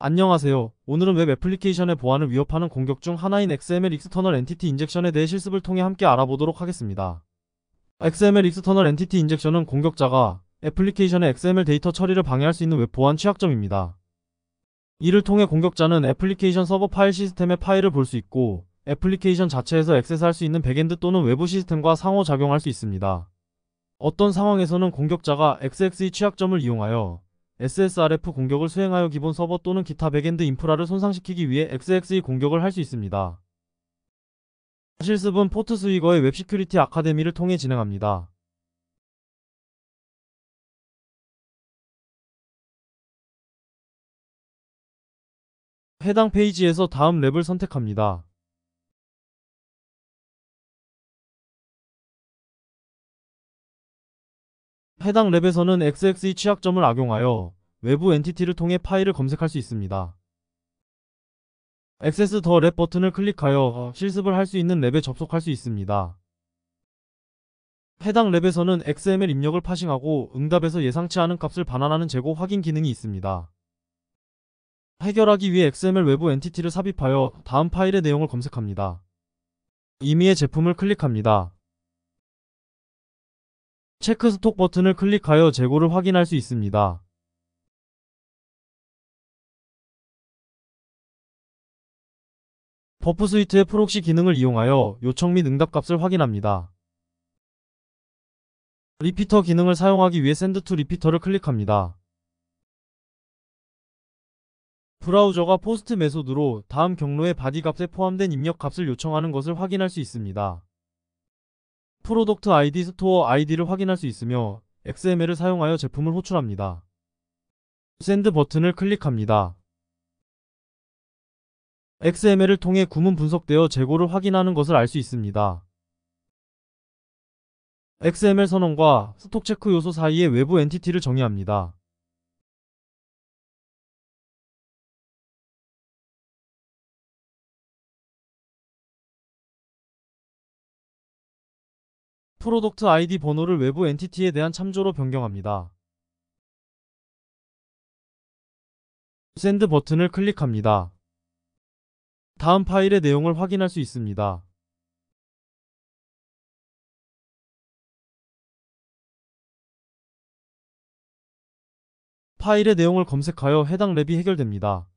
안녕하세요. 오늘은 웹 애플리케이션의 보안을 위협하는 공격 중 하나인 XML 익스터널 엔티티 인젝션에 대해 실습을 통해 함께 알아보도록 하겠습니다. XML 익스터널 엔티티 인젝션은 공격자가 애플리케이션의 XML 데이터 처리를 방해할 수 있는 웹 보안 취약점입니다. 이를 통해 공격자는 애플리케이션 서버 파일 시스템의 파일을 볼 수 있고 애플리케이션 자체에서 액세스할 수 있는 백엔드 또는 외부 시스템과 상호작용할 수 있습니다. 어떤 상황에서는 공격자가 XX의 취약점을 이용하여 SSRF 공격을 수행하여 기본 서버 또는 기타 백엔드 인프라를 손상시키기 위해 XXE 공격을 할 수 있습니다. 실습은 포트 스위거의 웹시큐리티 아카데미를 통해 진행합니다. 해당 페이지에서 다음 랩을 선택합니다. 해당 랩에서는 XXE 취약점을 악용하여 외부 엔티티를 통해 파일을 검색할 수 있습니다. 액세스 더랩 버튼을 클릭하여 실습을 할 수 있는 랩에 접속할 수 있습니다. 해당 랩에서는 XML 입력을 파싱하고 응답에서 예상치 않은 값을 반환하는 재고 확인 기능이 있습니다. 해결하기 위해 XML 외부 엔티티를 삽입하여 다음 파일의 내용을 검색합니다. 이미의 제품을 클릭합니다. 체크 스톡 버튼을 클릭하여 재고를 확인할 수 있습니다. 버프 스위트의 프록시 기능을 이용하여 요청 및 응답 값을 확인합니다. 리피터 기능을 사용하기 위해 Send to 리피터를 클릭합니다. 브라우저가 포스트 메소드로 다음 경로의 바디 값에 포함된 입력 값을 요청하는 것을 확인할 수 있습니다. 프로덕트 아이디 스토어 아이디를 확인할 수 있으며 XML을 사용하여 제품을 호출합니다. 샌드 버튼을 클릭합니다. XML을 통해 구문 분석되어 재고를 확인하는 것을 알 수 있습니다. XML 선언과 스톡체크 요소 사이에 외부 엔티티를 정의합니다. 프로덕트 아이디 번호를 외부 엔티티에 대한 참조로 변경합니다. 샌드 버튼을 클릭합니다. 다음 파일의 내용을 확인할 수 있습니다. 파일의 내용을 검색하여 해당 랩이 해결됩니다.